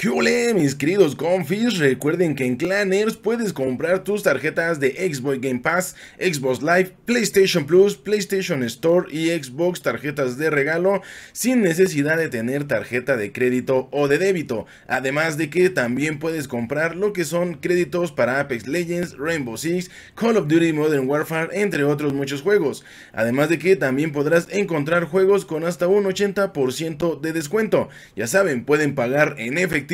¿Qué mis queridos confis? Recuerden que en Claners puedes comprar tus tarjetas de Xbox Game Pass, Xbox Live, PlayStation Plus, PlayStation Store y Xbox tarjetas de regalo sin necesidad de tener tarjeta de crédito o de débito. Además de que también puedes comprar lo que son créditos para Apex Legends, Rainbow Six, Call of Duty Modern Warfare, entre otros muchos juegos. Además de que también podrás encontrar juegos con hasta un 80% de descuento. Ya saben, pueden pagar en efectivo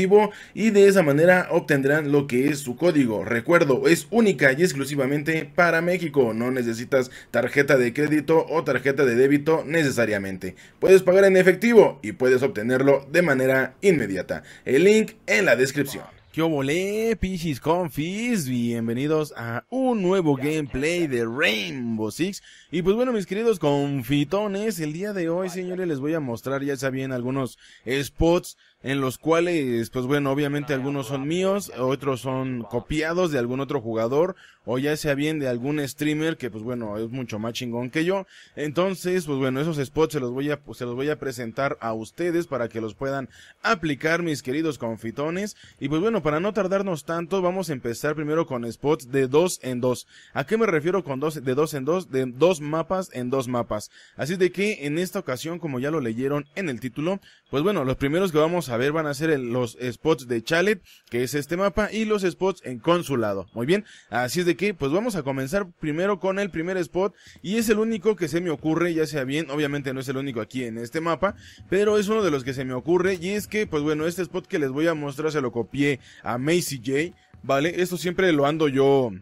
y de esa manera obtendrán lo que es su código. Recuerdo, es única y exclusivamente para México, no necesitas tarjeta de crédito o tarjeta de débito necesariamente. Puedes pagar en efectivo y puedes obtenerlo de manera inmediata. El link en la descripción. ¿Qué volé, Pichis Confis? Bienvenidos a un nuevo gameplay de Rainbow Six. Y pues bueno, mis queridos confitones, el día de hoy, señores, les voy a mostrar, ya sabían, algunos spots en los cuales, pues bueno, obviamente algunos son míos, otros son copiados de algún otro jugador, o ya sea bien de algún streamer que, pues bueno, es mucho más chingón que yo. Entonces, pues bueno, esos spots se los voy a, se los voy a presentar a ustedes para que los puedan aplicar, mis queridos confitones. Y pues bueno, para no tardarnos tanto, vamos a empezar primero con spots de dos en dos. ¿A qué me refiero con dos, de dos en dos? De dos mapas en dos mapas. Así de que en esta ocasión, como ya lo leyeron en el título, pues bueno, los primeros que vamos a a ver van a ser los spots de Chalet, que es este mapa, y los spots en consulado. Muy bien, así es de que pues vamos a comenzar primero con el primer spot y es el único que se me ocurre, ya sea bien, obviamente no es el único aquí en este mapa, pero es uno de los que se me ocurre y es que pues bueno, este spot que les voy a mostrar se lo copié a Macy J, ¿vale? Esto siempre lo ando yo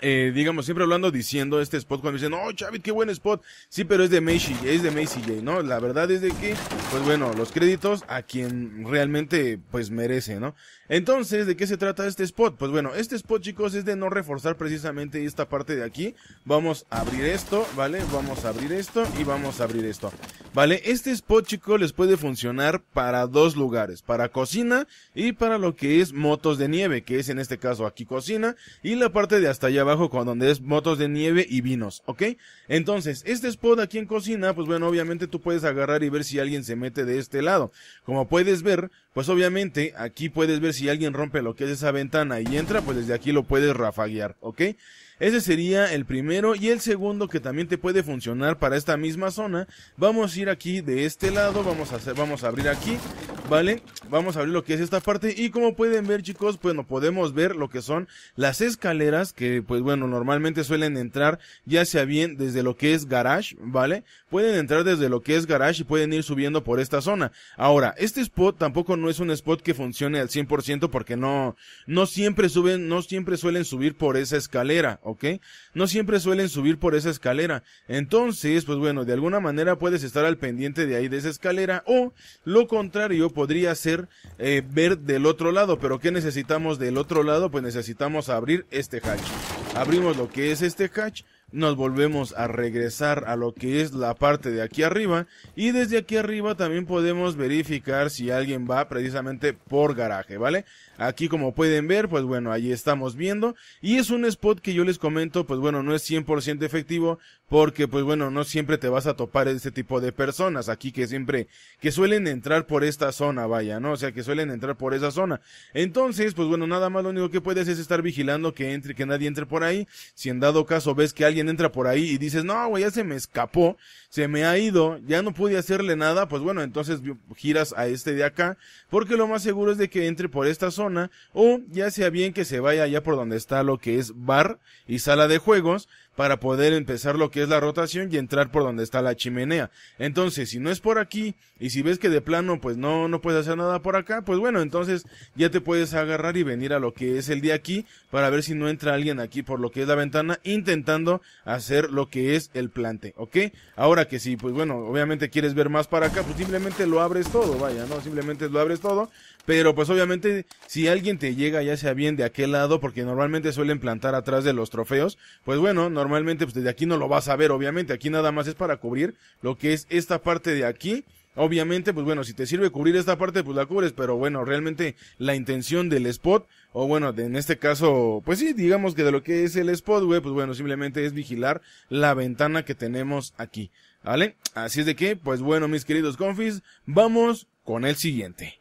eh, digamos, siempre hablando diciendo este spot cuando dicen, oh, Chavit, qué buen spot. Sí, pero es de Macy, es de Macy J, ¿no? La verdad es de que, pues bueno, los créditos a quien realmente, pues merece, ¿no? Entonces, ¿de qué se trata este spot? Pues bueno, este spot, chicos, es de no reforzar precisamente esta parte de aquí. Vamos a abrir esto, ¿vale? Vamos a abrir esto y vamos a abrir esto, ¿vale? Este spot, chicos, les puede funcionar para dos lugares, para cocina y para lo que es motos de nieve, que es en este caso aquí cocina y la parte de hasta allá abajo con donde es motos de nieve y vinos, ¿ok? Entonces, este spot aquí en cocina, pues bueno, obviamente tú puedes agarrar y ver si alguien se mete de este lado. Como puedes ver, pues obviamente aquí puedes ver si alguien rompe lo que es esa ventana y entra, pues desde aquí lo puedes rafaguear, ¿ok? Ese sería el primero y el segundo que también te puede funcionar para esta misma zona. Vamos a ir aquí de este lado, vamos a, hacer, vamos a abrir aquí, ¿vale? Vamos a abrir lo que es esta parte y como pueden ver chicos, pues no podemos ver lo que son las escaleras que pues bueno, normalmente suelen entrar ya sea bien desde lo que es garage, ¿vale? Pueden entrar desde lo que es garage y pueden ir subiendo por esta zona. Ahora, este spot tampoco no es un spot que funcione al 100% porque no, no siempre suben, no siempre suelen subir por esa escalera, ¿ok? No siempre suelen subir por esa escalera. Entonces, pues bueno, de alguna manera puedes estar al pendiente de ahí de esa escalera o lo contrario podría ser eh, ver del otro lado. Pero ¿qué necesitamos del otro lado? Pues necesitamos abrir este hatch. Abrimos lo que es este hatch nos volvemos a regresar a lo que es la parte de aquí arriba y desde aquí arriba también podemos verificar si alguien va precisamente por garaje, ¿vale? Aquí como pueden ver, pues bueno, ahí estamos viendo. Y es un spot que yo les comento, pues bueno, no es 100% efectivo porque pues bueno, no siempre te vas a topar este tipo de personas aquí que siempre, que suelen entrar por esta zona, vaya, ¿no? O sea, que suelen entrar por esa zona. Entonces, pues bueno, nada más lo único que puedes es estar vigilando que entre, que nadie entre por ahí. Si en dado caso ves que alguien entra por ahí y dices, no, güey, ya se me escapó, se me ha ido, ya no pude hacerle nada, pues bueno, entonces giras a este de acá porque lo más seguro es de que entre por esta zona o ya sea bien que se vaya allá por donde está lo que es bar y sala de juegos, para poder empezar lo que es la rotación y entrar por donde está la chimenea. Entonces, si no es por aquí y si ves que de plano pues no no puedes hacer nada por acá, pues bueno, entonces ya te puedes agarrar y venir a lo que es el de aquí para ver si no entra alguien aquí por lo que es la ventana intentando hacer lo que es el plante, ¿ok? Ahora que sí, pues bueno, obviamente quieres ver más para acá, pues simplemente lo abres todo, vaya, ¿no? Simplemente lo abres todo, pero pues obviamente si alguien te llega ya sea bien de aquel lado, porque normalmente suelen plantar atrás de los trofeos, pues bueno, no normalmente pues desde aquí no lo vas a ver, obviamente, aquí nada más es para cubrir lo que es esta parte de aquí. Obviamente, pues bueno, si te sirve cubrir esta parte, pues la cubres, pero bueno, realmente la intención del spot, o bueno, en este caso, pues sí, digamos que de lo que es el spot, güey, pues bueno, simplemente es vigilar la ventana que tenemos aquí, ¿vale? Así es de que, pues bueno, mis queridos confis, vamos con el siguiente.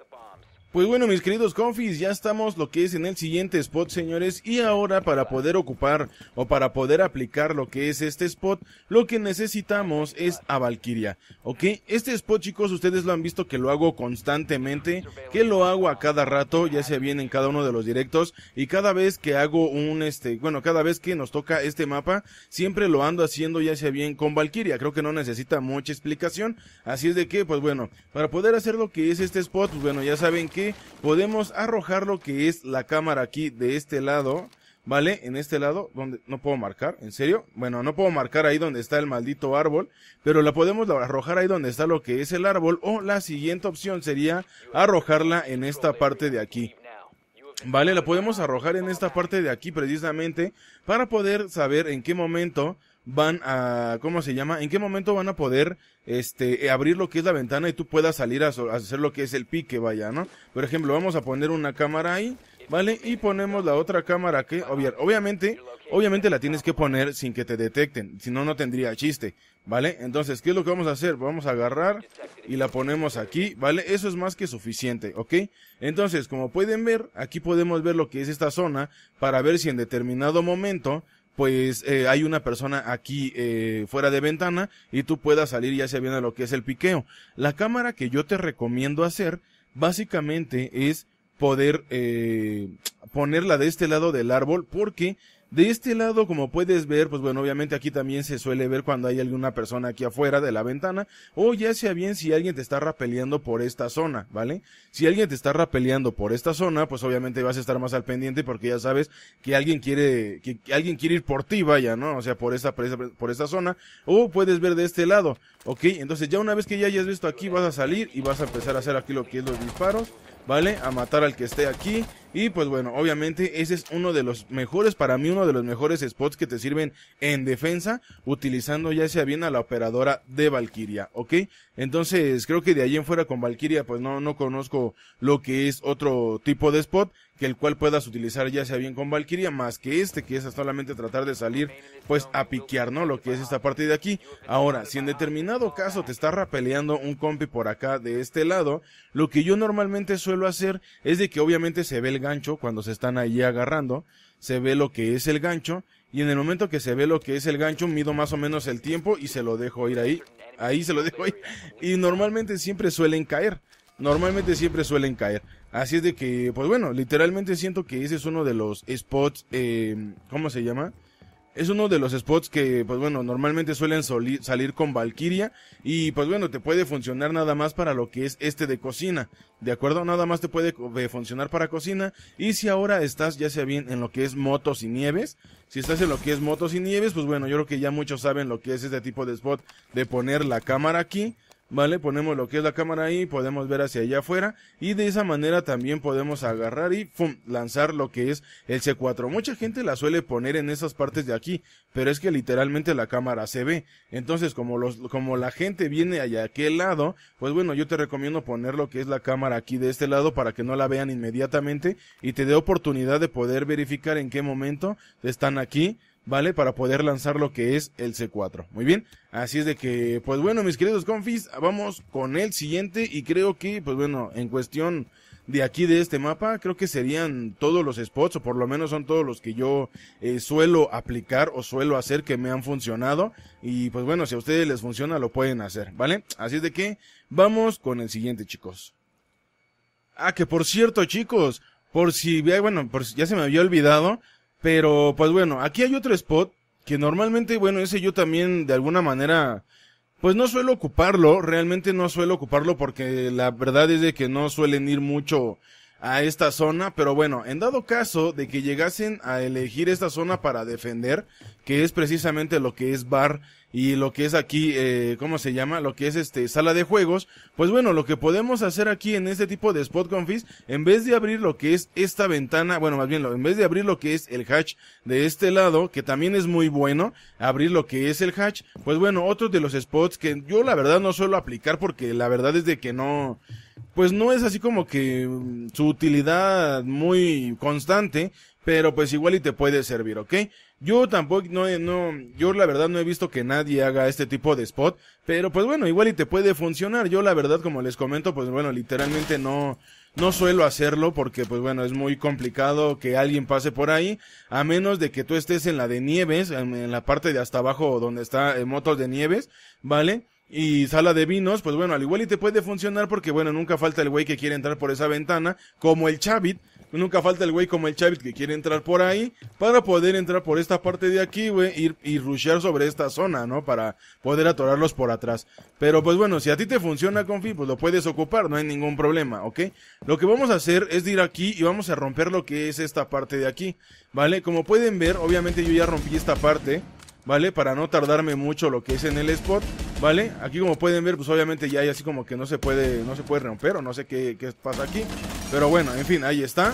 Pues bueno, mis queridos confis, ya estamos lo que es en el siguiente spot, señores, y ahora para poder ocupar o para poder aplicar lo que es este spot, lo que necesitamos es a Valkyria, ¿ok? Este spot, chicos, ustedes lo han visto que lo hago constantemente, que lo hago a cada rato, ya sea bien en cada uno de los directos, y cada vez que hago un, este, bueno, cada vez que nos toca este mapa, siempre lo ando haciendo ya sea bien con Valkyria, creo que no necesita mucha explicación, así es de que, pues bueno, para poder hacer lo que es este spot, pues bueno, ya saben que podemos arrojar lo que es la cámara aquí de este lado, ¿vale? En este lado, donde no puedo marcar, ¿en serio? Bueno, no puedo marcar ahí donde está el maldito árbol, pero la podemos arrojar ahí donde está lo que es el árbol, o la siguiente opción sería arrojarla en esta parte de aquí. Vale, la podemos arrojar en esta parte de aquí precisamente para poder saber en qué momento van a, ¿cómo se llama? ¿En qué momento van a poder este, eh, abrir lo que es la ventana y tú puedas salir a, hacer lo que es el pique, vaya, ¿no? Por ejemplo, vamos a poner una cámara ahí, ¿vale? Y ponemos la otra cámara que, obviamente, obviamente la tienes que poner sin que te detecten, si no, no tendría chiste, ¿vale? Entonces, ¿qué es lo que vamos a hacer? Vamos a agarrar y la ponemos aquí, ¿vale? Eso es más que suficiente, ¿ok? Entonces, como pueden ver, aquí podemos ver lo que es esta zona para ver si en determinado momento pues eh, hay una persona aquí eh, fuera de ventana y tú puedas salir ya se viene lo que es el piqueo. La cámara que yo te recomiendo hacer básicamente es poder eh, ponerla de este lado del árbol porque de este lado, como puedes ver, pues bueno, obviamente aquí también se suele ver cuando hay alguna persona aquí afuera de la ventana, o ya sea bien si alguien te está rapeleando por esta zona, ¿vale? Si alguien te está rapeleando por esta zona, pues obviamente vas a estar más al pendiente porque ya sabes que alguien quiere, que, alguien quiere ir por ti, vaya, ¿no? O sea, por esta, por por esta zona, o puedes ver de este lado, ¿ok? Entonces ya una vez que ya hayas visto aquí, vas a salir y vas a empezar a hacer aquí lo que es los disparos. ¿vale? A matar al que esté aquí. Y pues bueno, obviamente ese es uno de los mejores, para mí uno de los mejores spots que te sirven en defensa, utilizando ya sea bien a la operadora de Valkyria, ¿ok? Entonces creo que de allí en fuera con Valkyria pues no, no conozco lo que es otro tipo de spot que el cual puedas utilizar ya sea bien con Valkyria, más que este que es solamente tratar de salir pues a piquear, ¿no? Lo que es esta parte de aquí. Ahora, si en determinado caso te está rapeleando un compi por acá de este lado, lo que yo normalmente suelo hacer es de que obviamente se ve el gancho cuando se están allí agarrando, se ve lo que es el gancho, y en el momento que se ve lo que es el gancho, mido más o menos el tiempo y se lo dejo ir ahí, ahí se lo dejo ir, y normalmente siempre suelen caer, normalmente siempre suelen caer. Así es de que, pues bueno, literalmente siento que ese es uno de los spots, eh, ¿cómo se llama? Es uno de los spots que, pues bueno, normalmente suelen salir con Valkyria y pues bueno, te puede funcionar nada más para lo que es este de cocina, ¿de acuerdo? Nada más te puede eh, funcionar para cocina y si ahora estás ya sea bien en lo que es motos y nieves, si estás en lo que es motos y nieves, pues bueno, yo creo que ya muchos saben lo que es este tipo de spot de poner la cámara aquí ¿vale? Ponemos lo que es la cámara ahí, podemos ver hacia allá afuera y de esa manera también podemos agarrar y lanzar lo que es el C4. Mucha gente la suele poner en esas partes de aquí, pero es que literalmente la cámara se ve. Entonces, como los, como la gente viene allá a aquel lado, pues bueno, yo te recomiendo poner lo que es la cámara aquí de este lado para que no la vean inmediatamente y te dé oportunidad de poder verificar en qué momento están aquí ¿vale? Para poder lanzar lo que es el C4. Muy bien, así es de que, pues bueno, mis queridos confis, vamos con el siguiente y creo que, pues bueno, en cuestión de aquí de este mapa, creo que serían todos los spots, o por lo menos son todos los que yo eh, suelo aplicar o suelo hacer que me han funcionado. Y pues bueno, si a ustedes les funciona, lo pueden hacer, ¿vale? Así es de que vamos con el siguiente, chicos. Ah, que por cierto, chicos, por si, bueno, por si ya se me había olvidado, pero pues bueno, aquí hay otro spot que normalmente, bueno, ese yo también de alguna manera, pues no suelo ocuparlo, realmente no suelo ocuparlo porque la verdad es de que no suelen ir mucho a esta zona, pero bueno, en dado caso de que llegasen a elegir esta zona para defender, que es precisamente lo que es Bar y lo que es aquí, eh, ¿cómo se llama? Lo que es este sala de juegos. Pues bueno, lo que podemos hacer aquí en este tipo de Spot Confis, en vez de abrir lo que es esta ventana, bueno, más bien, en vez de abrir lo que es el hatch de este lado, que también es muy bueno, abrir lo que es el hatch, pues bueno, otro de los spots que yo la verdad no suelo aplicar porque la verdad es de que no, pues no es así como que mm, su utilidad muy constante, pero pues igual y te puede servir, ¿ok? Yo tampoco, no, no, yo la verdad no he visto que nadie haga este tipo de spot, pero pues bueno, igual y te puede funcionar. Yo la verdad, como les comento, pues bueno, literalmente no, no suelo hacerlo porque pues bueno, es muy complicado que alguien pase por ahí, a menos de que tú estés en la de nieves, en, la parte de hasta abajo donde está en motos de nieves, ¿vale? y sala de vinos, pues bueno, al igual y te puede funcionar porque bueno, nunca falta el güey que quiere entrar por esa ventana, como el Chavit, nunca falta el güey como el Chavit que quiere entrar por ahí, para poder entrar por esta parte de aquí, güey, ir y rushear sobre esta zona, ¿no? Para poder atorarlos por atrás. Pero pues bueno, si a ti te funciona, Confi, pues lo puedes ocupar, no hay ningún problema, ¿ok? Lo que vamos a hacer es de ir aquí y vamos a romper lo que es esta parte de aquí, ¿vale? Como pueden ver, obviamente yo ya rompí esta parte, ¿vale? Para no tardarme mucho lo que es en el spot. ¿Vale? Aquí como pueden ver, pues obviamente ya hay así como que no se puede, no se puede romper o no sé qué, qué pasa aquí. Pero bueno, en fin, ahí está.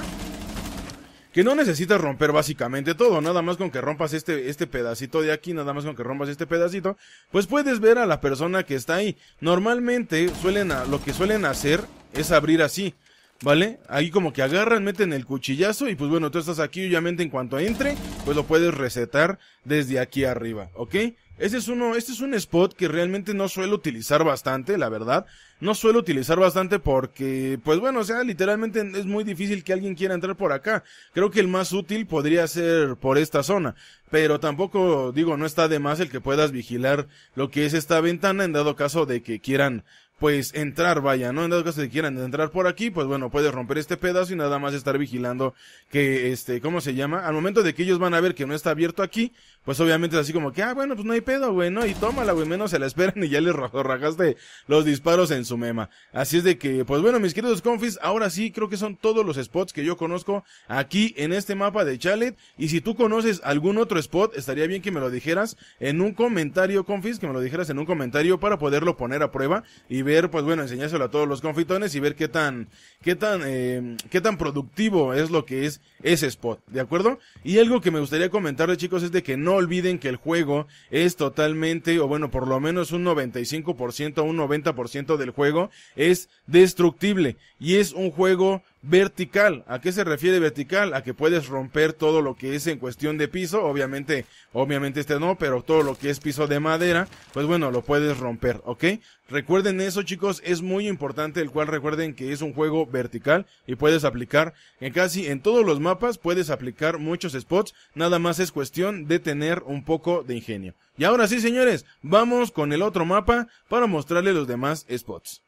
Que no necesitas romper básicamente todo, nada más con que rompas este, este pedacito de aquí, nada más con que rompas este pedacito, pues puedes ver a la persona que está ahí. Normalmente suelen lo que suelen hacer es abrir así, ¿vale? Ahí como que agarran, meten el cuchillazo y pues bueno, tú estás aquí, obviamente en cuanto entre, pues lo puedes resetar desde aquí arriba, ¿ok? Este es uno, este es un spot que realmente no suelo utilizar bastante, la verdad. No suelo utilizar bastante porque, pues bueno, o sea, literalmente es muy difícil que alguien quiera entrar por acá. Creo que el más útil podría ser por esta zona. Pero tampoco, digo, no está de más el que puedas vigilar lo que es esta ventana en dado caso de que quieran pues entrar, vaya, ¿no? En dado caso de que quieran entrar por aquí, pues bueno, puedes romper este pedazo y nada más estar vigilando que, este, ¿cómo se llama? Al momento de que ellos van a ver que no está abierto aquí, pues obviamente es así como que, ah, bueno, pues no hay pedo, güey, Y tómala, güey, menos se la esperan y ya les rajaste los disparos en su mema. Así es de que, pues bueno, mis queridos confis, ahora sí creo que son todos los spots que yo conozco aquí en este mapa de Chalet. Y si tú conoces algún otro spot, estaría bien que me lo dijeras en un comentario, confis, que me lo dijeras en un comentario para poderlo poner a prueba y ver, pues bueno, enseñárselo a todos los confitones y ver qué tan, qué tan, eh, qué tan productivo es lo que es ese spot, ¿de acuerdo? Y algo que me gustaría comentarles chicos es de que no olviden que el juego es totalmente, o bueno, por lo menos un 95% o un 90% del juego es destructible y es un juego vertical. ¿A qué se refiere vertical? A que puedes romper todo lo que es en cuestión de piso, obviamente, obviamente este no, pero todo lo que es piso de madera, pues bueno, lo puedes romper, ¿ok? Recuerden eso chicos, es muy importante el cual recuerden que es un juego vertical y puedes aplicar en casi en todos los mapas, puedes aplicar muchos spots, nada más es cuestión de tener un poco de ingenio. Y ahora sí señores, vamos con el otro mapa para mostrarles los demás spots.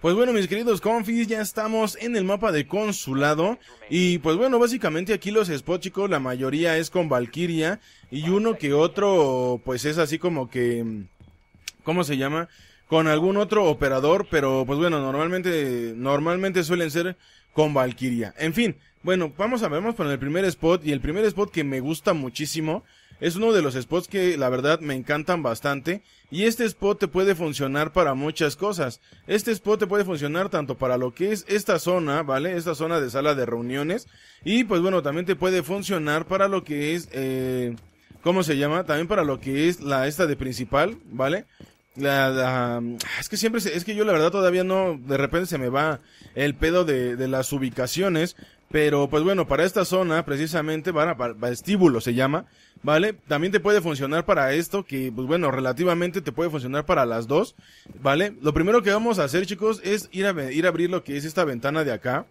Pues bueno, mis queridos confis, ya estamos en el mapa de consulado. Y pues bueno, básicamente aquí los spots, chicos, la mayoría es con Valkyria. Y uno que otro, pues es así como que. ¿Cómo se llama? Con algún otro operador, pero pues bueno, normalmente, normalmente suelen ser con Valkyria. En fin, bueno, vamos a ver, vamos con el primer spot. Y el primer spot que me gusta muchísimo es uno de los spots que la verdad me encantan bastante y este spot te puede funcionar para muchas cosas. Este spot te puede funcionar tanto para lo que es esta zona, ¿vale? Esta zona de sala de reuniones y pues bueno, también te puede funcionar para lo que es... Eh, ¿Cómo se llama? También para lo que es la esta de principal, ¿vale? La, es que siempre, es que yo la verdad todavía no, de repente se me va el pedo de, de las ubicaciones, pero pues bueno, para esta zona precisamente, para, para, vestíbulo se llama, ¿vale? También te puede funcionar para esto, que pues bueno, relativamente te puede funcionar para las dos, ¿vale? Lo primero que vamos a hacer chicos es ir a, ir a abrir lo que es esta ventana de acá.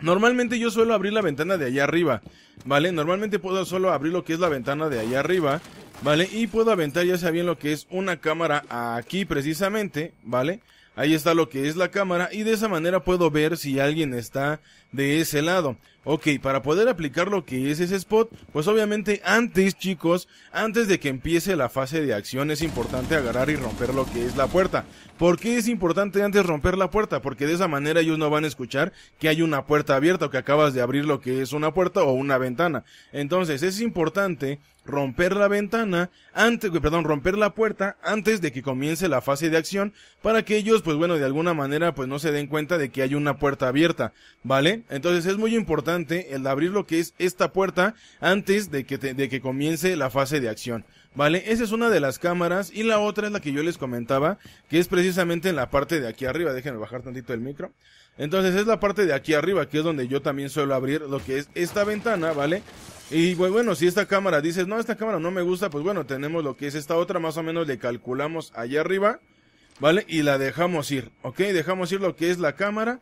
Normalmente yo suelo abrir la ventana de allá arriba, ¿vale? Normalmente puedo solo abrir lo que es la ventana de allá arriba ¿vale? Y puedo aventar ya saben lo que es una cámara aquí precisamente, ¿vale? Ahí está lo que es la cámara y de esa manera puedo ver si alguien está de ese lado. Ok, para poder aplicar lo que es ese spot, pues obviamente antes chicos, antes de que empiece la fase de acción es importante agarrar y romper lo que es la puerta. ¿Por qué es importante antes romper la puerta? Porque de esa manera ellos no van a escuchar que hay una puerta abierta o que acabas de abrir lo que es una puerta o una ventana. Entonces es importante romper la ventana antes, perdón, romper la puerta antes de que comience la fase de acción para que ellos pues bueno de alguna manera pues no se den cuenta de que hay una puerta abierta, ¿vale? Entonces es muy importante el abrir lo que es esta puerta antes de que, de que comience la fase de acción. ¿Vale? Esa es una de las cámaras y la otra es la que yo les comentaba, que es precisamente en la parte de aquí arriba. Déjenme bajar tantito el micro. Entonces es la parte de aquí arriba, que es donde yo también suelo abrir lo que es esta ventana, ¿vale? Y bueno, si esta cámara dices, no, esta cámara no me gusta, pues bueno, tenemos lo que es esta otra, más o menos le calculamos allá arriba, ¿vale? Y la dejamos ir, ¿ok? Dejamos ir lo que es la cámara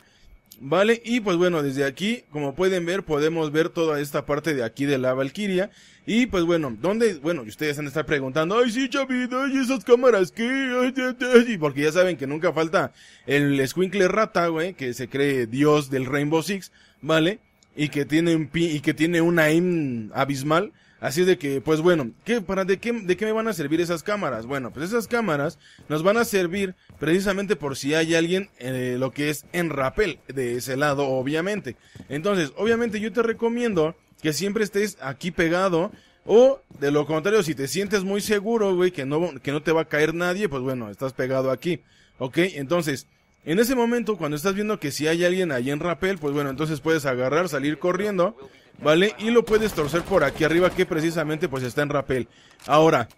¿Vale? Y pues bueno, desde aquí, como pueden ver, podemos ver toda esta parte de aquí de la Valkyria. Y pues bueno, ¿dónde? Bueno, ustedes han de estar preguntando, ay sí, Chavito, ay esas cámaras, ¿qué? Ay, ay, ay. Porque ya saben que nunca falta el squinkle rata, güey, que se cree dios del Rainbow Six, ¿vale? Y que tiene un pi y que tiene una aim abismal. Así de que, pues bueno, ¿qué, para, de, qué, ¿de qué me van a servir esas cámaras? Bueno, pues esas cámaras nos van a servir precisamente por si hay alguien, en eh, lo que es en rapel de ese lado, obviamente. Entonces, obviamente yo te recomiendo que siempre estés aquí pegado o de lo contrario, si te sientes muy seguro, güey, que no, que no te va a caer nadie, pues bueno, estás pegado aquí. ¿Ok? Entonces, en ese momento, cuando estás viendo que si hay alguien allí en rapel, pues bueno, entonces puedes agarrar, salir corriendo ¿vale? Y lo puedes torcer por aquí arriba que precisamente pues está en rapel. Ahora,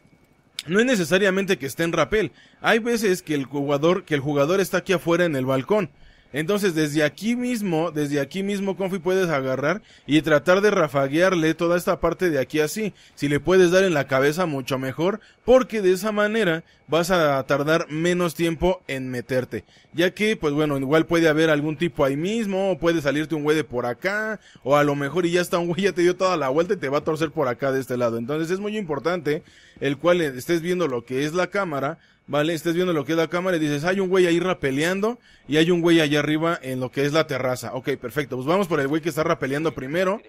no es necesariamente que esté en rapel. Hay veces que el jugador, que el jugador está aquí afuera en el balcón. Entonces, desde aquí mismo, desde aquí mismo, Confi, puedes agarrar y tratar de rafaguearle toda esta parte de aquí así. Si le puedes dar en la cabeza, mucho mejor, porque de esa manera vas a tardar menos tiempo en meterte. Ya que, pues bueno, igual puede haber algún tipo ahí mismo, o puede salirte un güey de por acá, o a lo mejor y ya está un güey, ya te dio toda la vuelta y te va a torcer por acá de este lado. Entonces es muy importante el cual eh, estés viendo lo que es la cámara, ¿vale? Estés viendo lo que es la cámara y dices, hay un güey ahí rapeleando y hay un güey allá arriba en lo que es la terraza. Ok, perfecto. Pues vamos por el güey que está rapeleando primero.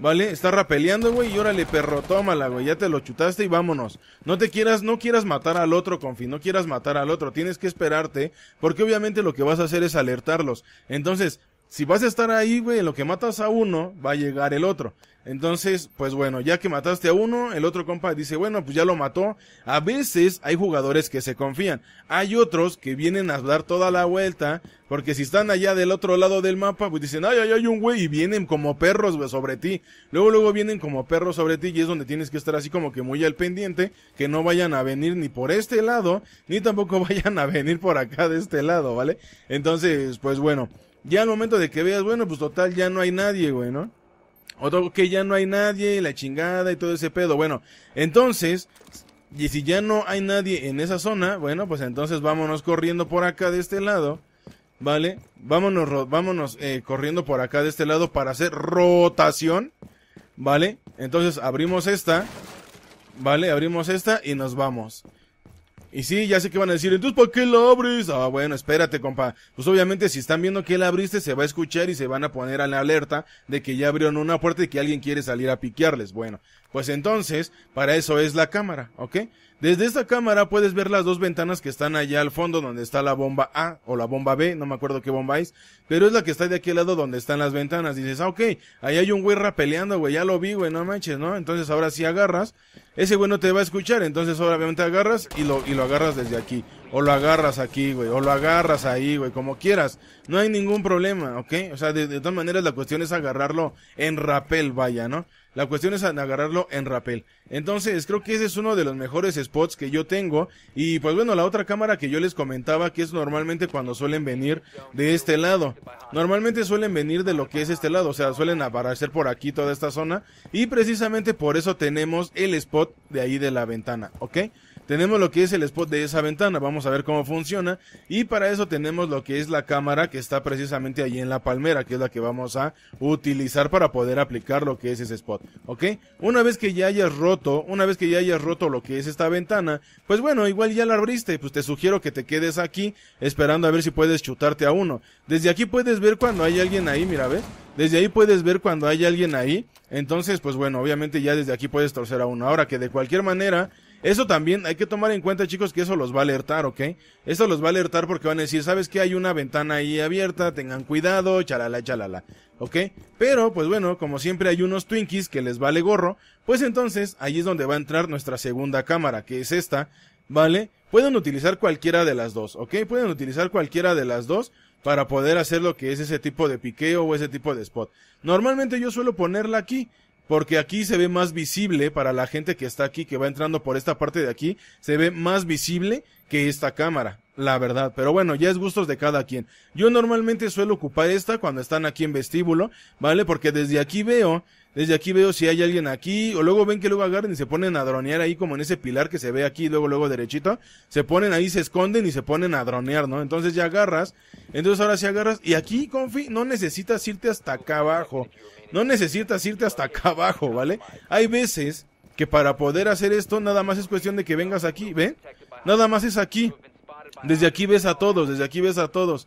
¿Vale? Está rapeleando, güey, y órale, perro, tómala, güey, ya te lo chutaste y vámonos. No te quieras, no quieras matar al otro, confi, no quieras matar al otro, tienes que esperarte, porque obviamente lo que vas a hacer es alertarlos. Entonces, si vas a estar ahí, güey, lo que matas a uno, va a llegar el otro. Entonces, pues bueno, ya que mataste a uno, el otro compa dice, bueno, pues ya lo mató. A veces hay jugadores que se confían. Hay otros que vienen a dar toda la vuelta, porque si están allá del otro lado del mapa, pues dicen, ay, ay, hay un güey, y vienen como perros, güey, sobre ti. Luego, luego vienen como perros sobre ti, y es donde tienes que estar así como que muy al pendiente, que no vayan a venir ni por este lado, ni tampoco vayan a venir por acá de este lado, ¿vale? Entonces, pues bueno. Ya al momento de que veas, bueno, pues total, ya no hay nadie, güey, ¿no? Otro que ya no hay nadie, la chingada y todo ese pedo. Bueno, entonces, y si ya no hay nadie en esa zona, bueno, pues entonces vámonos corriendo por acá de este lado, ¿vale? Vámonos, vámonos eh, corriendo por acá de este lado para hacer rotación, ¿vale? Entonces abrimos esta, ¿vale? Abrimos esta y nos vamos. Y sí, ya sé que van a decir, entonces ¿para qué la abres? Ah, bueno, espérate, compa. Pues obviamente si están viendo que la abriste, se va a escuchar y se van a poner a la alerta de que ya abrieron una puerta y que alguien quiere salir a piquearles. Bueno, pues entonces, para eso es la cámara, ¿ok? Desde esta cámara puedes ver las dos ventanas que están allá al fondo donde está la bomba A o la bomba B, no me acuerdo qué bomba es, pero es la que está de aquí al lado donde están las ventanas. Dices, ah, ok, ahí hay un güey rapeleando, güey, ya lo vi, güey, no manches, ¿no? Entonces ahora sí agarras, ese güey no te va a escuchar, entonces obviamente agarras y lo, y lo agarras desde aquí, o lo agarras aquí, güey, o lo agarras ahí, güey, como quieras, no hay ningún problema, ¿ok? O sea, de, de todas maneras la cuestión es agarrarlo en rapel, vaya, ¿no? La cuestión es agarrarlo en rappel. Entonces, creo que ese es uno de los mejores spots que yo tengo. Y pues bueno, la otra cámara que yo les comentaba, que es normalmente cuando suelen venir de este lado. Normalmente suelen venir de lo que es este lado, o sea, suelen aparecer por aquí toda esta zona. Y precisamente por eso tenemos el spot de ahí de la ventana, ¿ok? tenemos lo que es el spot de esa ventana, vamos a ver cómo funciona y para eso tenemos lo que es la cámara que está precisamente allí en la palmera, que es la que vamos a utilizar para poder aplicar lo que es ese spot, ¿ok? Una vez que ya hayas roto, una vez que ya hayas roto lo que es esta ventana, pues bueno, igual ya la abriste, pues te sugiero que te quedes aquí esperando a ver si puedes chutarte a uno. Desde aquí puedes ver cuando hay alguien ahí, mira, ¿ves? Desde ahí puedes ver cuando hay alguien ahí. Entonces, pues bueno, obviamente ya desde aquí puedes torcer a uno. Ahora que de cualquier manera, eso también hay que tomar en cuenta, chicos, que eso los va a alertar, ¿ok? Eso los va a alertar porque van a decir, ¿sabes qué? Hay una ventana ahí abierta, tengan cuidado, chalala, chalala, ¿ok? Pero, pues bueno, como siempre hay unos Twinkies que les vale gorro, pues entonces ahí es donde va a entrar nuestra segunda cámara, que es esta, ¿vale? Pueden utilizar cualquiera de las dos, ¿ok? Pueden utilizar cualquiera de las dos para poder hacer lo que es ese tipo de piqueo o ese tipo de spot. Normalmente yo suelo ponerla aquí, porque aquí se ve más visible para la gente que está aquí, que va entrando por esta parte de aquí, se ve más visible que esta cámara, la verdad. Pero bueno, ya es gustos de cada quien. Yo normalmente suelo ocupar esta cuando están aquí en vestíbulo, ¿vale? Porque desde aquí veo desde aquí veo si hay alguien aquí, o luego ven que luego agarran y se ponen a dronear ahí como en ese pilar que se ve aquí, luego, luego derechito, se ponen ahí, se esconden y se ponen a dronear, ¿no? Entonces ya agarras, entonces ahora sí agarras, y aquí, Confi, no necesitas irte hasta acá abajo, no necesitas irte hasta acá abajo, ¿vale? Hay veces que para poder hacer esto nada más es cuestión de que vengas aquí, ¿ven? Nada más es aquí, desde aquí ves a todos, desde aquí ves a todos.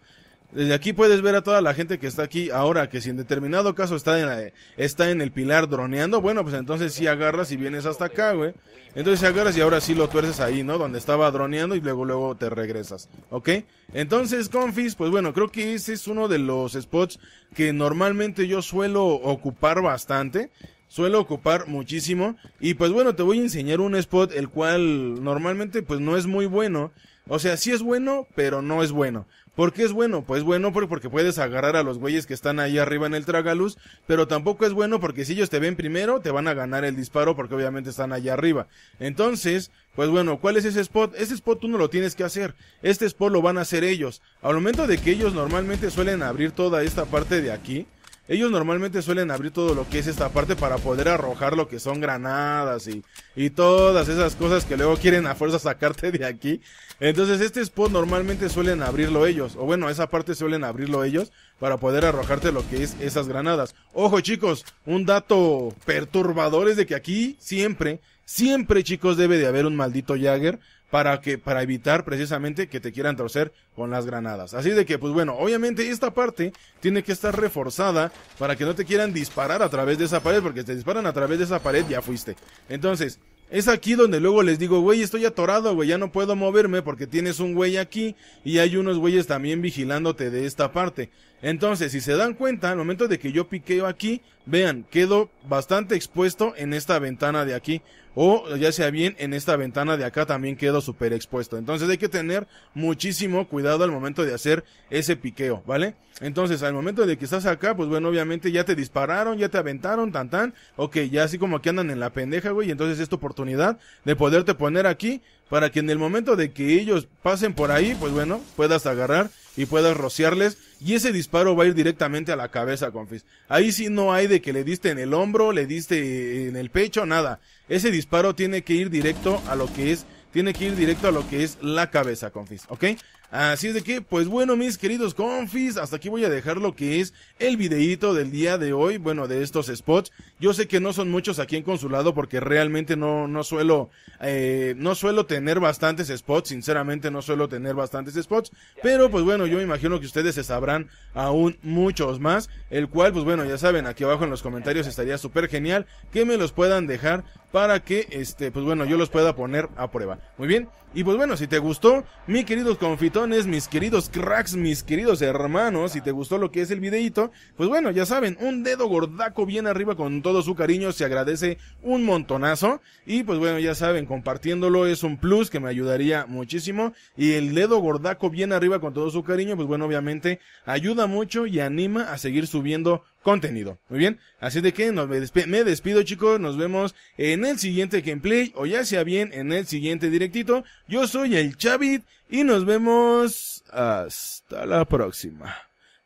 Desde aquí puedes ver a toda la gente que está aquí ahora, que si en determinado caso está en, la, está en el pilar droneando, bueno, pues entonces si agarras y vienes hasta acá, güey. Entonces agarras y ahora sí lo tuerces ahí, ¿no? Donde estaba droneando y luego luego te regresas, ¿ok? Entonces, confis, pues bueno, creo que ese es uno de los spots que normalmente yo suelo ocupar bastante suelo ocupar muchísimo y pues bueno te voy a enseñar un spot el cual normalmente pues no es muy bueno o sea sí es bueno pero no es bueno ¿Por qué es bueno? Pues bueno porque puedes agarrar a los güeyes que están ahí arriba en el tragaluz, pero tampoco es bueno porque si ellos te ven primero, te van a ganar el disparo porque obviamente están allá arriba. Entonces, pues bueno, ¿cuál es ese spot? Ese spot tú no lo tienes que hacer, este spot lo van a hacer ellos. Al momento de que ellos normalmente suelen abrir toda esta parte de aquí, ellos normalmente suelen abrir todo lo que es esta parte para poder arrojar lo que son granadas y, y todas esas cosas que luego quieren a fuerza sacarte de aquí. Entonces este spot normalmente suelen abrirlo ellos, o bueno, esa parte suelen abrirlo ellos para poder arrojarte lo que es esas granadas. Ojo chicos, un dato perturbador es de que aquí siempre, siempre chicos debe de haber un maldito Jagger para que para evitar precisamente que te quieran torcer con las granadas. Así de que pues bueno, obviamente esta parte tiene que estar reforzada para que no te quieran disparar a través de esa pared, porque si te disparan a través de esa pared ya fuiste. Entonces, es aquí donde luego les digo, güey, estoy atorado, güey, ya no puedo moverme porque tienes un güey aquí y hay unos güeyes también vigilándote de esta parte. Entonces, si se dan cuenta, al momento de que yo piqueo aquí, vean, quedo bastante expuesto en esta ventana de aquí o ya sea bien en esta ventana de acá también quedo súper expuesto. Entonces hay que tener muchísimo cuidado al momento de hacer ese piqueo, ¿vale? Entonces al momento de que estás acá, pues bueno, obviamente ya te dispararon, ya te aventaron, tan tan, ok, ya así como que andan en la pendeja, güey, entonces esta oportunidad de poderte poner aquí para que en el momento de que ellos pasen por ahí, pues bueno, puedas agarrar y puedas rociarles y ese disparo va a ir directamente a la cabeza, confis. Ahí sí no hay de que le diste en el hombro, le diste en el pecho, nada. Ese disparo tiene que ir directo a lo que es, tiene que ir directo a lo que es la cabeza, confis, ¿ok? Así es de que, pues bueno, mis queridos confis, hasta aquí voy a dejar lo que es el videíto del día de hoy, bueno, de estos spots. Yo sé que no son muchos aquí en Consulado porque realmente no, no suelo, eh, no suelo tener bastantes spots, sinceramente no suelo tener bastantes spots, pero pues bueno, yo me imagino que ustedes se sabrán aún muchos más, el cual, pues bueno, ya saben, aquí abajo en los comentarios estaría súper genial que me los puedan dejar para que, este, pues bueno, yo los pueda poner a prueba. Muy bien. Y pues bueno, si te gustó, mis queridos confitones, mis queridos cracks, mis queridos hermanos, si te gustó lo que es el videito pues bueno, ya saben, un dedo gordaco bien arriba con todo su cariño, se agradece un montonazo. Y pues bueno, ya saben, compartiéndolo es un plus que me ayudaría muchísimo. Y el dedo gordaco bien arriba con todo su cariño, pues bueno, obviamente ayuda mucho y anima a seguir subiendo contenido. Muy bien, así de que me, despido chicos, nos vemos en el siguiente gameplay o ya sea bien en el siguiente directito. Yo soy el Chavit y nos vemos hasta la próxima.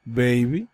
Baby.